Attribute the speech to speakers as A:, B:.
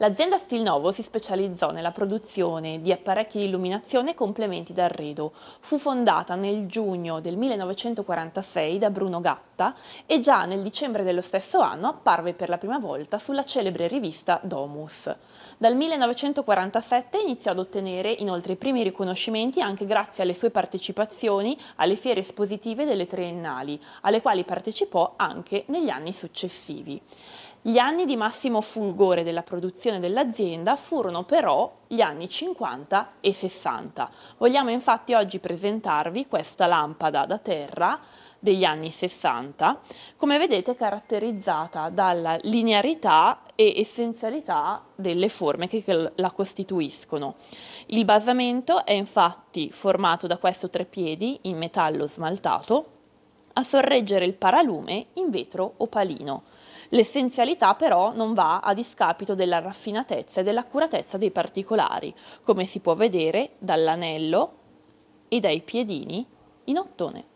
A: L'azienda Stilnovo si specializzò nella produzione di apparecchi di illuminazione e complementi d'arredo. Fu fondata nel giugno del 1946 da Bruno Gatta e già nel dicembre dello stesso anno apparve per la prima volta sulla celebre rivista Domus. Dal 1947 iniziò ad ottenere inoltre i primi riconoscimenti anche grazie alle sue partecipazioni alle fiere espositive delle triennali, alle quali partecipò anche negli anni successivi. Gli anni di massimo fulgore della produzione dell'azienda furono però gli anni 50 e 60. Vogliamo infatti oggi presentarvi questa lampada da terra degli anni 60, come vedete caratterizzata dalla linearità e essenzialità delle forme che la costituiscono. Il basamento è infatti formato da questo trepiedi in metallo smaltato a sorreggere il paralume in vetro opalino. L'essenzialità però non va a discapito della raffinatezza e dell'accuratezza dei particolari, come si può vedere dall'anello e dai piedini in ottone.